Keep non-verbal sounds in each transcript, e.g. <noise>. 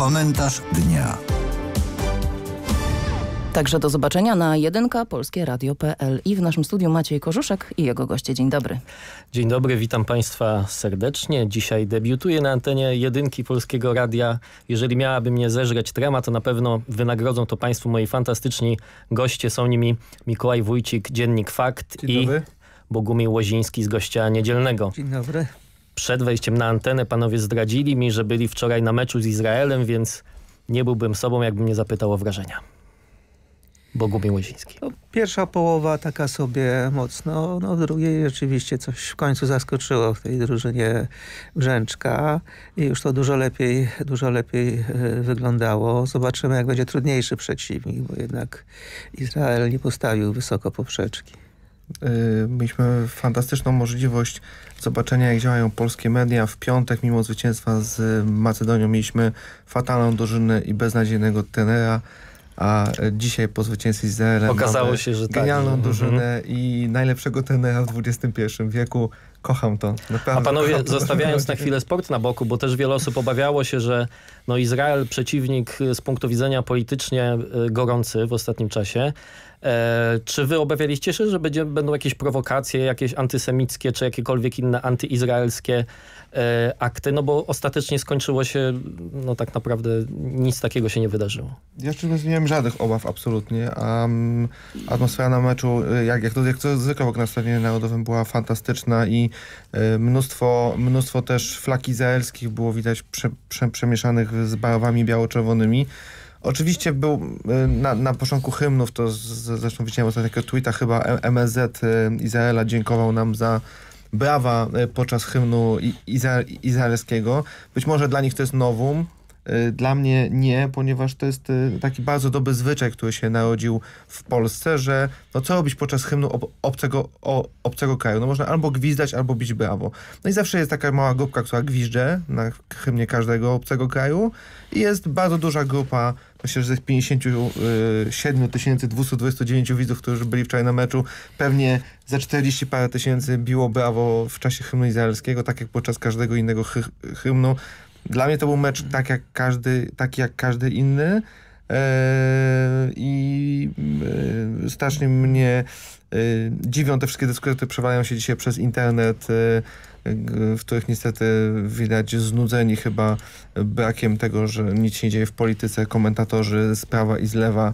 Komentarz dnia. Także do zobaczenia na jedynka.polskieradio.pl i w naszym studiu Maciej Korzuszek i jego goście. Dzień dobry. Dzień dobry, witam Państwa serdecznie. Dzisiaj debiutuję na antenie jedynki Polskiego Radia. Jeżeli miałaby mnie zeżreć trema, to na pewno wynagrodzą to Państwu moi fantastyczni goście. Są nimi Mikołaj Wójcik, Dziennik Fakt Dzień i dobry. Bogumił Łoziński z Gościa Niedzielnego. Dzień dobry przed wejściem na antenę panowie zdradzili mi, że byli wczoraj na meczu z Izraelem, więc nie byłbym sobą, jakbym nie zapytał o wrażenia. Bogumił Łyziński. No, pierwsza połowa taka sobie mocno, no drugiej rzeczywiście coś w końcu zaskoczyło w tej drużynie Brzęczka i już to dużo lepiej, dużo lepiej e, wyglądało. Zobaczymy jak będzie trudniejszy przeciwnik, bo jednak Izrael nie postawił wysoko poprzeczki. Y, mieliśmy fantastyczną możliwość zobaczenia, jak działają polskie media. W piątek, mimo zwycięstwa z Macedonią, mieliśmy fatalną drużynę i beznadziejnego tenera, a dzisiaj po zwycięstwie z Izraelem okazało się, że tak. genialną tak. mhm. i najlepszego tenera w XXI wieku. Kocham to. Naprawdę. A panowie, to. zostawiając na <laughs> chwilę sport na boku, bo też wiele osób obawiało się, że no Izrael przeciwnik z punktu widzenia politycznie y, gorący w ostatnim czasie, E, czy wy obawialiście się, że będzie, będą jakieś prowokacje, jakieś antysemickie, czy jakiekolwiek inne antyizraelskie e, akty? No bo ostatecznie skończyło się, no tak naprawdę nic takiego się nie wydarzyło. Ja szczerze nie miałem żadnych obaw absolutnie. Um, atmosfera na meczu, e, jak, jak, to, jak to zwykle na Stadionie Narodowym była fantastyczna i mnóstwo, mnóstwo też flag izraelskich było widać prze, prze, przemieszanych z barwami biało-czerwonymi. Oczywiście był y, na, na początku hymnów, to z, zresztą widziałem ostatniego tweeta, chyba MSZ y, Izraela dziękował nam za brawa y, podczas hymnu izraelskiego. Być może dla nich to jest nowum, dla mnie nie, ponieważ to jest taki bardzo dobry zwyczaj, który się narodził w Polsce, że no co robić podczas hymnu ob obcego, o, obcego kraju? No można albo gwizdać, albo bić brawo. No i zawsze jest taka mała grupka, która gwizdze na hymnie każdego obcego kraju i jest bardzo duża grupa Myślę, że z 57 229 e, widzów, którzy byli wczoraj na meczu, pewnie za 40 parę tysięcy biło brawo w czasie hymnu izraelskiego, tak jak podczas każdego innego hy hymnu. Dla mnie to był mecz tak jak każdy, taki jak każdy inny e, i e, strasznie mnie dziwią te wszystkie dyskusje, które przewalają się dzisiaj przez internet, w których niestety widać znudzeni chyba brakiem tego, że nic się nie dzieje w polityce, komentatorzy z prawa i z lewa.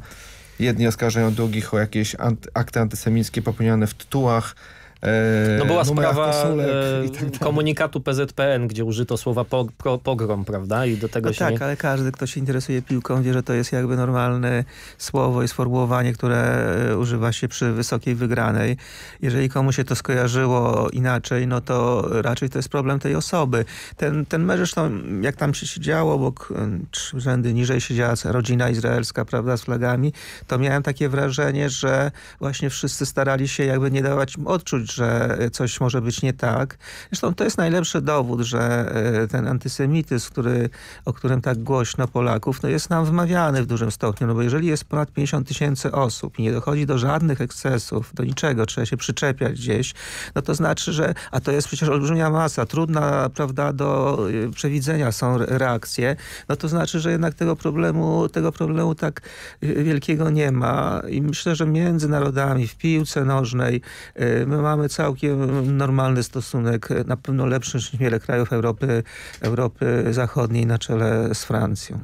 Jedni oskarżają drugich o jakieś akty antysemickie popełniane w tytułach, E, no była sprawa e, tak komunikatu PZPN, gdzie użyto słowa po, po, pogrom, prawda? I do tego no się tak, nie... ale każdy, kto się interesuje piłką, wie, że to jest jakby normalne słowo i sformułowanie, które e, używa się przy wysokiej wygranej. Jeżeli komu się to skojarzyło inaczej, no to raczej to jest problem tej osoby. Ten, ten mecz zresztą, jak tam się siedziało, bo trzy rzędy niżej siedziała rodzina izraelska, prawda, z flagami, to miałem takie wrażenie, że właśnie wszyscy starali się jakby nie dawać odczuć, że coś może być nie tak. Zresztą to jest najlepszy dowód, że e, ten antysemityzm, który, o którym tak głośno Polaków, no jest nam wmawiany w dużym stopniu, no bo jeżeli jest ponad 50 tysięcy osób i nie dochodzi do żadnych ekscesów, do niczego, trzeba się przyczepiać gdzieś, no to znaczy, że, a to jest przecież olbrzymia masa, trudna, prawda, do e, przewidzenia są reakcje, no to znaczy, że jednak tego problemu, tego problemu tak e, wielkiego nie ma i myślę, że między narodami, w piłce nożnej, my mamy mamy całkiem normalny stosunek, na pewno lepszy niż wiele krajów Europy, Europy Zachodniej na czele z Francją.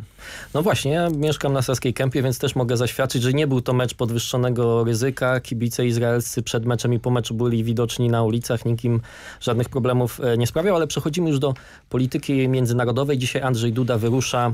No właśnie, ja mieszkam na Saskiej Kępie, więc też mogę zaświadczyć, że nie był to mecz podwyższonego ryzyka. Kibice izraelscy przed meczem i po meczu byli widoczni na ulicach, nikim żadnych problemów e, nie sprawiał, ale przechodzimy już do polityki międzynarodowej. Dzisiaj Andrzej Duda wyrusza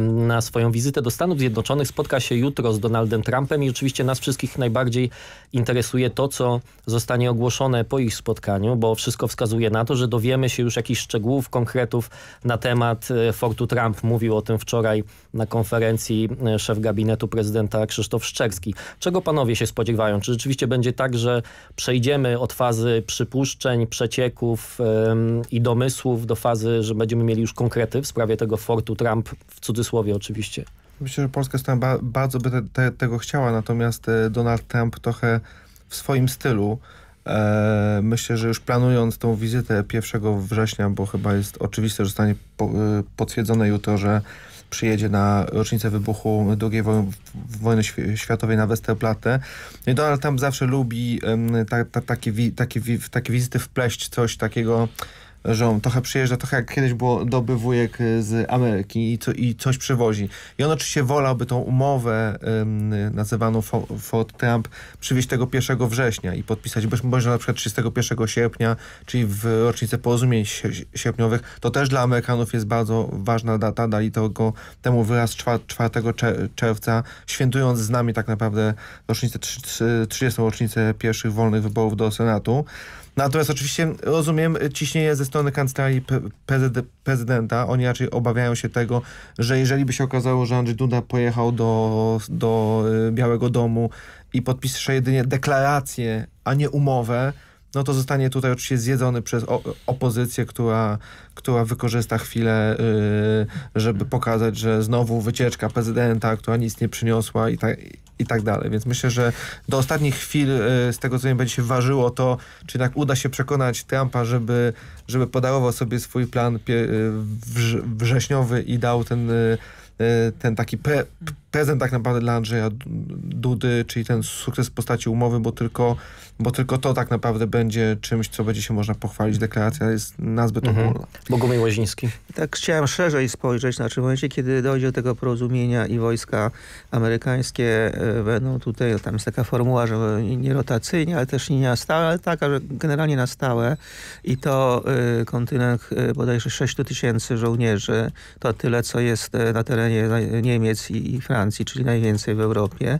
na swoją wizytę do Stanów Zjednoczonych. Spotka się jutro z Donaldem Trumpem i oczywiście nas wszystkich najbardziej interesuje to, co zostanie ogłoszone po ich spotkaniu, bo wszystko wskazuje na to, że dowiemy się już jakichś szczegółów, konkretów na temat e, Fortu Trump. Mówił o tym wczoraj na konferencji e, szef gabinetu prezydenta Krzysztof Szczerski. Czego panowie się spodziewają? Czy rzeczywiście będzie tak, że przejdziemy od fazy przypuszczeń, przecieków ym, i domysłów do fazy, że będziemy mieli już konkrety w sprawie tego fortu Trump, w cudzysłowie oczywiście? Myślę, że polska strona ba bardzo by te te tego chciała, natomiast e, Donald Trump trochę w swoim stylu e, Myślę, że już planując tą wizytę 1 września, bo chyba jest oczywiste, że zostanie potwierdzone jutro, że przyjedzie na rocznicę wybuchu II wojny, wojny światowej na Westerplatte. No I Donald tam zawsze lubi ta, ta, takie, wi, takie, wi, takie wizyty wpleść coś takiego on Trochę przyjeżdża, trochę jak kiedyś było doby wujek y, z Ameryki i, co, i coś przywozi. I on oczywiście wolałby tą umowę nazywaną Ford Trump przywieźć tego 1 września i podpisać, bo może na przykład 31 sierpnia, czyli w rocznicę porozumień sierpniowych. To też dla Amerykanów jest bardzo ważna data. Dali tego, temu wyraz 4, czerwca, świętując z nami tak naprawdę rocznicę, 30 rocznicę pierwszych wolnych wyborów do Senatu. Natomiast oczywiście rozumiem ciśnienie ze strony kancelarii prezyd prezydenta. Oni raczej obawiają się tego, że jeżeli by się okazało, że Andrzej Duda pojechał do, do y, Białego Domu i podpisze jedynie deklarację, a nie umowę, no to zostanie tutaj oczywiście zjedzony przez opozycję, która, która wykorzysta chwilę, y, żeby pokazać, że znowu wycieczka prezydenta, która nic nie przyniosła i tak, i tak dalej. Więc myślę, że do ostatnich chwil y, z tego, co nie będzie się ważyło, to czy jednak uda się przekonać Trumpa, żeby, żeby podarował sobie swój plan y, wrześniowy i dał ten, ten taki pre prezent tak naprawdę dla Andrzeja Dudy, czyli ten sukces w postaci umowy, bo tylko, bo tylko to tak naprawdę będzie czymś, co będzie się można pochwalić. Deklaracja jest nazbyt mhm. ogólna. Bogumił Łoziński. Tak chciałem szerzej spojrzeć, znaczy w momencie, kiedy dojdzie do tego porozumienia i wojska amerykańskie e, będą tutaj, tam jest taka formuła, że nie rotacyjnie, ale też nie na stałe, ale taka, że generalnie na stałe i to e, kontynent e, bodajże 6 tysięcy żołnierzy, to tyle, co jest na terenie Niemiec i, i Francji Francji, czyli najwięcej w Europie.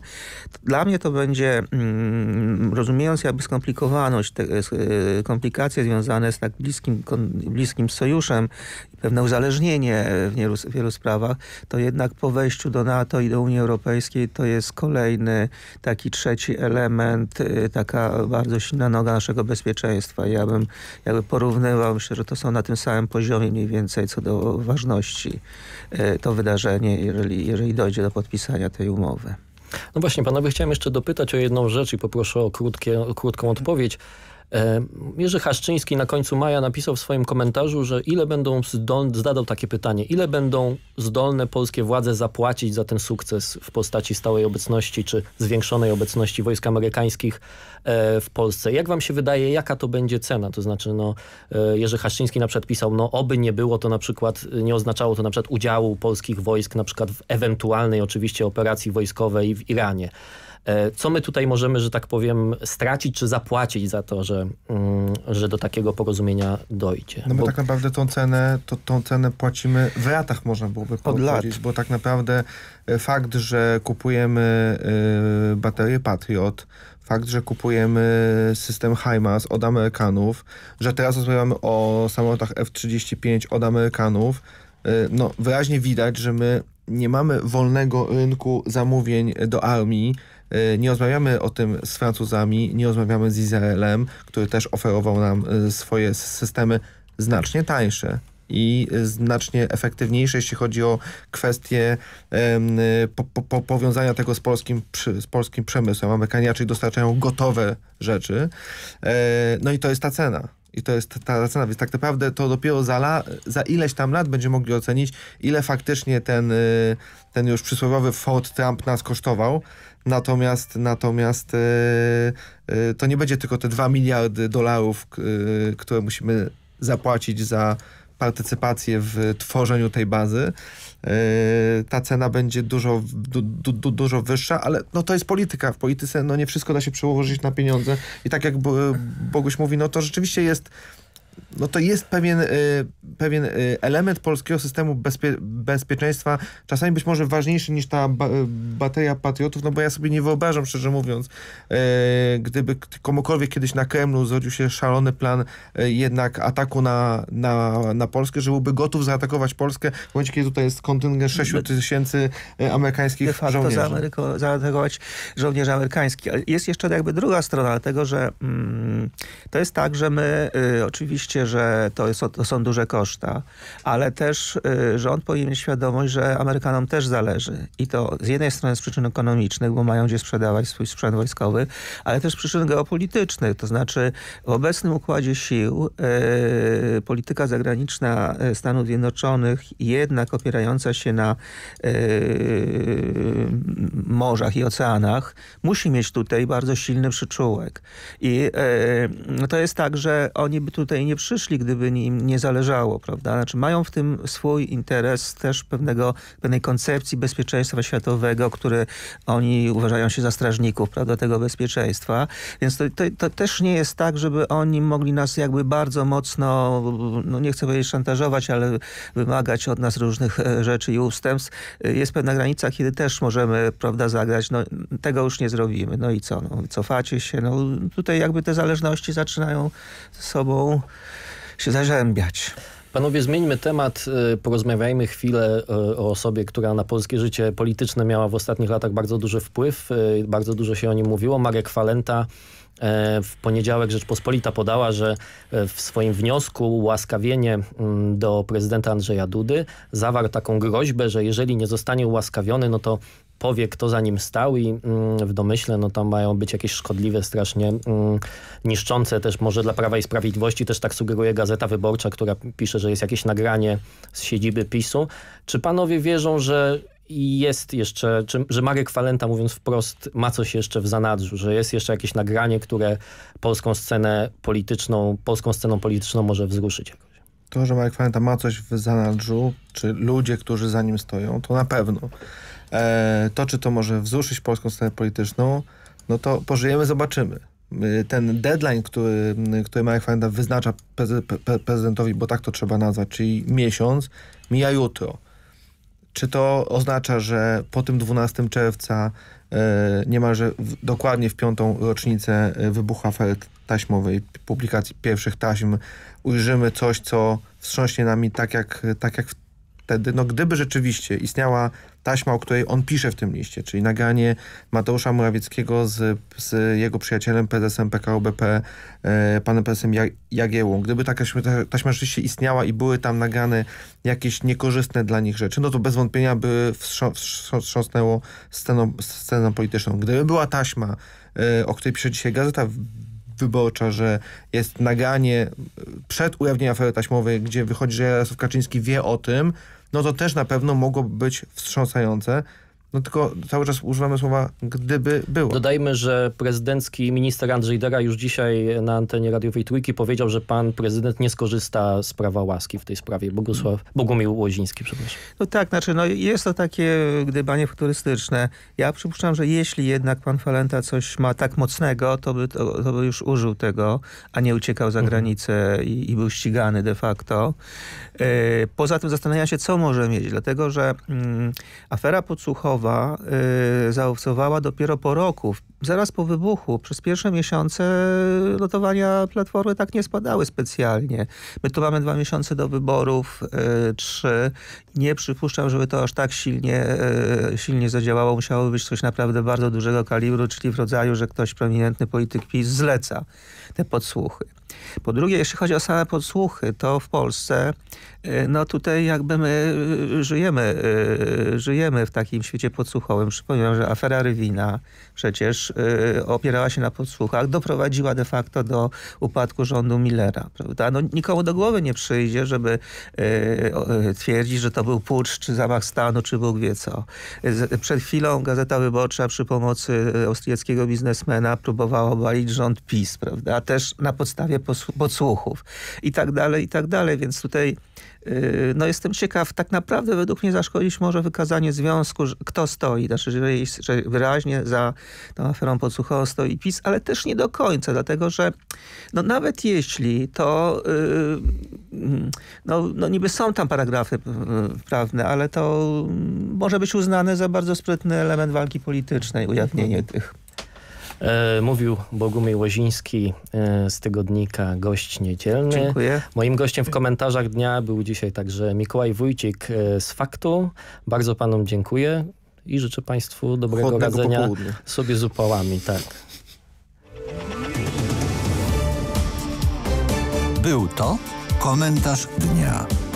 Dla mnie to będzie, mm, rozumiejąc jakby skomplikowaność, te, y, komplikacje związane z tak bliskim, bliskim sojuszem i pewne uzależnienie w wielu, w wielu sprawach, to jednak po wejściu do NATO i do Unii Europejskiej to jest kolejny taki trzeci element, y, taka bardzo silna noga naszego bezpieczeństwa. Ja bym jakby porównywał, myślę, że to są na tym samym poziomie mniej więcej co do ważności y, to wydarzenie, jeżeli, jeżeli dojdzie do podpisania podpisania tej umowy. No właśnie, panowie, chciałem jeszcze dopytać o jedną rzecz i poproszę o, krótkie, o krótką odpowiedź. E, Jerzy Haszczyński na końcu maja napisał w swoim komentarzu, że ile będą zdolne, zadał takie pytanie, ile będą zdolne polskie władze zapłacić za ten sukces w postaci stałej obecności czy zwiększonej obecności wojsk amerykańskich e, w Polsce. Jak wam się wydaje, jaka to będzie cena? To znaczy, no, e, Jerzy Haszczyński na przykład pisał, no oby nie było to na przykład, nie oznaczało to na przykład udziału polskich wojsk na przykład w ewentualnej oczywiście operacji wojskowej w Iranie. E, co my tutaj możemy, że tak powiem, stracić czy zapłacić za to, że, mm, że do takiego porozumienia dojdzie? No my bo tak naprawdę tą cenę, to, tą cenę płacimy w ratach, można byłoby powiedzieć, bo tak naprawdę e, fakt, że kupujemy y, e, baterię Patriot, fakt, że kupujemy system HIMARS od Amerykanów, że teraz rozmawiamy o samolotach F-35 od Amerykanów, no, wyraźnie widać, że my nie mamy wolnego rynku zamówień do armii, E, nie rozmawiamy o tym z Francuzami, nie rozmawiamy z Izraelem, który też oferował nam e, swoje systemy znacznie tańsze i e, znacznie efektywniejsze, jeśli chodzi o kwestię po, po, powiązania tego z polskim, z polskim przemysłem. Amerykaniaczy dostarczają gotowe rzeczy. No i to jest ta cena. I to jest ta cena, więc tak naprawdę to dopiero za, la, za ileś tam lat będziemy mogli ocenić, ile faktycznie ten, ten już przysłowiowy Ford Trump nas kosztował, Natomiast, natomiast e, e, to nie będzie tylko te 2 miliardy dolarów, e, które musimy zapłacić za partycypację w tworzeniu tej bazy. Ta cena będzie dużo, du, du, du, dużo wyższa, ale no to jest polityka. W polityce no nie wszystko da się przełożyć na pieniądze. I tak jak Boguś mówi, no to rzeczywiście jest no to jest pewien pewien y, element polskiego systemu bezpie bezpieczeństwa, czasami być może ważniejszy niż ta ba y, bateria patriotów, no bo ja sobie nie wyobrażam, szczerze mówiąc, y, gdyby komukolwiek kiedyś na Kremlu zrodził się szalony plan jednak ataku na, na, na Polskę, że byłby gotów zaatakować Polskę w momencie, kiedy tutaj jest kontyngent 6 tysięcy amerykańskich żołnierzy facto żołnierzy. Ameryko, zaatakować żołnierzy amerykańskich. jest jeszcze jakby druga strona, dlatego że mm, to jest tak, że my y, oczywiście, że to, jest, to są duże koszty, koszta, ale też y, rząd powinien mieć świadomość, że Amerykanom też zależy. I to z jednej strony z przyczyn ekonomicznych, bo mają gdzie sprzedawać swój sprzęt wojskowy, ale też z przyczyn geopolitycznych. To znaczy w obecnym układzie sił y, polityka zagraniczna y, Stanów Zjednoczonych jednak opierająca się na morzach i oceanach musi mieć tutaj bardzo silny przyczółek. I to jest tak, że oni by tutaj nie przyszli, gdyby im nie zależało prawda? Znaczy mają w tym swój interes też pewnego, pewnej koncepcji bezpieczeństwa światowego, które oni uważają się za strażników, prawda, tego bezpieczeństwa. Więc to, to, to też nie jest tak, żeby oni mogli nas jakby bardzo mocno, no nie chcę powiedzieć szantażować, ale wymagać od nas różnych e, rzeczy i ustępstw. E, jest pewna granica, kiedy też możemy, prawda, zagrać, no tego już nie zrobimy, no i co, no, cofacie się, no tutaj jakby te zależności zaczynają ze sobą się zarzębiać. Panowie, zmieńmy temat, y, porozmawiajmy chwilę y, o osobie, która na polskie życie polityczne miała w ostatnich latach bardzo duży wpływ, y, bardzo dużo się o nim mówiło. Marek Falenta w poniedziałek Rzeczpospolita podała, że w swoim wniosku ułaskawienie mm, do prezydenta Andrzeja Dudy zawarł taką groźbę, że jeżeli nie zostanie ułaskawiony, no to powie, kto za nim stał i mm, w domyśle no, tam mają być jakieś szkodliwe, strasznie mm, niszczące też może dla Prawa i Sprawiedliwości, też tak sugeruje Gazeta Wyborcza, która pisze, że jest jakieś nagranie z siedziby PiSu. Czy panowie wierzą, że jest jeszcze, czy, że Marek Falenta mówiąc wprost ma coś jeszcze w zanadrzu, że jest jeszcze jakieś nagranie, które polską scenę polityczną, polską sceną polityczną może wzruszyć jakoś? To, że Marek Falenta ma coś w zanadrzu, czy ludzie, którzy za nim stoją, to na pewno. E, to, czy to może wzruszyć polską scenę polityczną, no to pożyjemy, zobaczymy. E, ten deadline, który, który Marek Fajenda wyznacza prezydentowi, bo tak to trzeba nazwać, czyli miesiąc, mija jutro. Czy to oznacza, że po tym 12 czerwca, e, niemalże dokładnie w piątą rocznicę wybuchu afery taśmowej, publikacji pierwszych taśm, ujrzymy coś, co wstrząśnie nami tak jak, tak jak w wtedy, no gdyby rzeczywiście istniała taśma, o której on pisze w tym liście, czyli naganie Mateusza Morawieckiego z, z jego przyjacielem, prezesem PKO BP, e, panem prezesem Jagiełą. Gdyby taka taśma rzeczywiście istniała i były tam nagane jakieś niekorzystne dla nich rzeczy, no to bez wątpienia by wstrząsnęło sceną, sceną polityczną. Gdyby była taśma, e, o której pisze dzisiaj Gazeta Wyborcza, że jest naganie e, przed ujawnieniem afery taśmowej, gdzie wychodzi, że Jarosław Kaczyński wie o tym, no to też na pewno mogłoby być wstrząsające no tylko cały czas używamy słowa gdyby było. Dodajmy, że prezydencki minister Andrzej Dera już dzisiaj na antenie radiowej Trójki powiedział, że pan prezydent nie skorzysta z prawa łaski w tej sprawie. Bogusław, mm. Bogumił Łoziński, przepraszam. No tak, znaczy no jest to takie gdybanie futurystyczne. Ja przypuszczam, że jeśli jednak pan Falenta coś ma tak mocnego, to by, to, to by już użył tego, a nie uciekał za mhm. granicę i, i, był ścigany de facto. Yy, poza tym zastanawiam się, co może mieć, dlatego że mm, afera podsłuchowa wojskowa y, zaowcowała dopiero po roku. Zaraz po wybuchu, przez pierwsze miesiące lotowania Platformy tak nie spadały specjalnie. My tu mamy dwa miesiące do wyborów, y, trzy. Nie przypuszczam, żeby to aż tak silnie, y, silnie zadziałało. Musiało być coś naprawdę bardzo dużego kalibru, czyli w rodzaju, że ktoś prominentny polityk PiS zleca te podsłuchy. Po drugie, jeśli chodzi o same podsłuchy, to w Polsce, y, no tutaj jakby my y, żyjemy, y, żyjemy w takim świecie podsłuchowym. Przypominam, że afera Rywina przecież opierała się na podsłuchach, doprowadziła de facto do upadku rządu Millera, prawda? No nikomu do głowy nie przyjdzie, żeby twierdzić, że to był pucz, czy zamach stanu, czy Bóg wie co. Przed chwilą Gazeta Wyborcza przy pomocy austriackiego biznesmena próbowała obalić rząd PiS, prawda? Też na podstawie podsłuchów i tak dalej, i tak dalej. Więc tutaj y, no jestem ciekaw, tak naprawdę według mnie zaszkodzić może wykazanie związku, kto stoi. Znaczy, że, że wyraźnie za tą aferą podsłuchową stoi PiS, ale też nie do końca, dlatego że no nawet jeśli to yy, no, no niby są tam paragrafy y, prawne, ale to może być uznane za bardzo sprytny element walki politycznej, ujawnienie tych E, mówił Bogumił Łoziński e, z tygodnika Gość Niedzielny. Dziękuję. Moim gościem w komentarzach dnia był dzisiaj także Mikołaj Wójcik e, z Faktu. Bardzo panom dziękuję i życzę państwu dobrego Chłodnego radzenia popołudnia. sobie z upałami. Tak. Był to komentarz dnia.